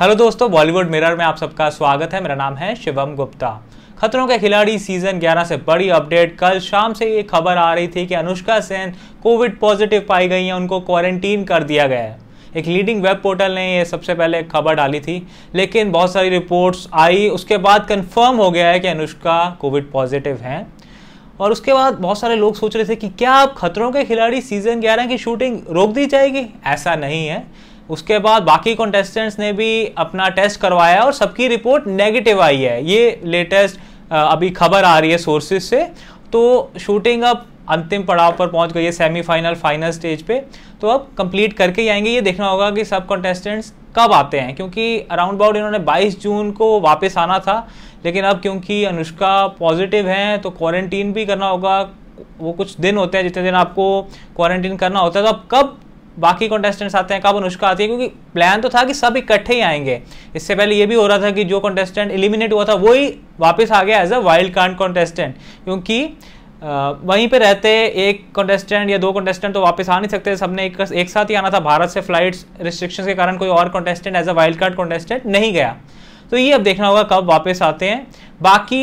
hello दोस्तों Bollywood mirror में आप सबका स्वागत है मेरा नाम है शिवम गुप्ता खतरों के खिलाड़ी सीजन 11 से बड़ी अपडेट कल शाम से ये खबर आ रही थी कि अनुष्का सेन कोविड पॉजिटिव पाई गई हैं उनको क्वारंटीन कर दिया गया है एक लीडिंग वेब पोर्टल ने ये सबसे पहले खबर डाली थी लेकिन बहुत सारी रिपोर्ट्स आई उसके बाद कन्फर्म हो गया है कि अनुष्का कोविड पॉजिटिव हैं और उसके बाद बहुत सारे लोग सोच रहे थे कि क्या अब खतरों के खिलाड़ी सीजन 11 की शूटिंग रोक दी जाएगी ऐसा नहीं है उसके बाद बाकी कॉन्टेस्टेंट्स ने भी अपना टेस्ट करवाया और सबकी रिपोर्ट नेगेटिव आई है ये लेटेस्ट अभी खबर आ रही है सोर्सेज से तो शूटिंग अब अंतिम पड़ाव पर पहुंच गई है सेमीफाइनल फाइनल स्टेज पे तो अब कंप्लीट करके ही आएंगे ये देखना होगा कि सब कॉन्टेस्टेंट्स कब आते हैं क्योंकि अराउंड अबाउट इन्होंने 22 जून को वापस आना था लेकिन अब क्योंकि अनुष्का पॉजिटिव हैं तो क्वारंटीन भी करना होगा वो कुछ दिन होते हैं जितने दिन आपको क्वारंटीन करना होता है तो अब कब बाकी कॉन्टेस्टेंट्स आते हैं कब अनुष्का आती है क्योंकि प्लान तो था कि सब इकट्ठे ही आएंगे इससे पहले ये भी हो रहा था कि जो कॉन्टेस्टेंट एलिमिनेट हुआ था वही वापस आ गया as a wild card contestant क्योंकि वहीं पे रहते एक कॉन्टेस्टेंट या दो कॉन्टेस्टेंट तो वापस आ नहीं सकते सबने एक, एक साथ ही आना था भारत से फ्लाइट रिस्ट्रिक्शन के कारण कोई और contestant as a wild card contestant नहीं गया तो ये अब देखना होगा कब वापस आते हैं बाकी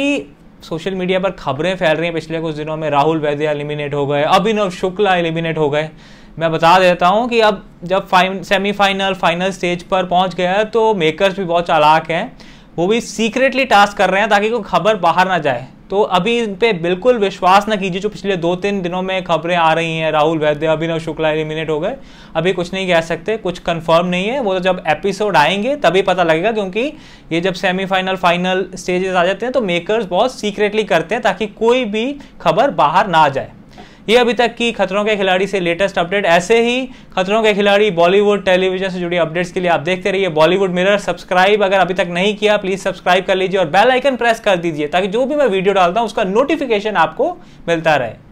सोशल मीडिया पर खबरें फैल रही हैं पिछले कुछ दिनों में राहुल वैद्य एलिमिनेट हो गए अभिनव शुक्ला एलिमिनेट हो गए मैं बता देता हूँ कि अब जब फाइन सेमीफाइनल फाइनल स्टेज पर पहुँच गया तो मेकर्स भी बहुत चालाक हैं वो भी सीक्रेटली टास्क कर रहे हैं ताकि कोई खबर बाहर ना जाए तो अभी इन पर बिल्कुल विश्वास ना कीजिए जो पिछले दो तीन दिनों में खबरें आ रही हैं राहुल वैद्य अभिनव शुक्ला एलिमिनेट हो गए अभी कुछ नहीं कह सकते कुछ कंफर्म नहीं है वो तो जब एपिसोड आएंगे तभी पता लगेगा क्योंकि ये जब सेमीफाइनल फाइनल स्टेजेस आ जाते हैं तो मेकर्स बहुत सीक्रेटली करते हैं ताकि कोई भी खबर बाहर ना जाए ये अभी तक की खतरों के खिलाड़ी से लेटेस्ट अपडेट ऐसे ही खतरों के खिलाड़ी बॉलीवुड टेलीविजन से जुड़ी अपडेट्स के लिए आप देखते रहिए बॉलीवुड मिरर सब्सक्राइब अगर अभी तक नहीं किया प्लीज सब्सक्राइब कर लीजिए और बेल आइकन प्रेस कर दीजिए ताकि जो भी मैं वीडियो डालता हूँ उसका नोटिफिकेशन आपको मिलता रहे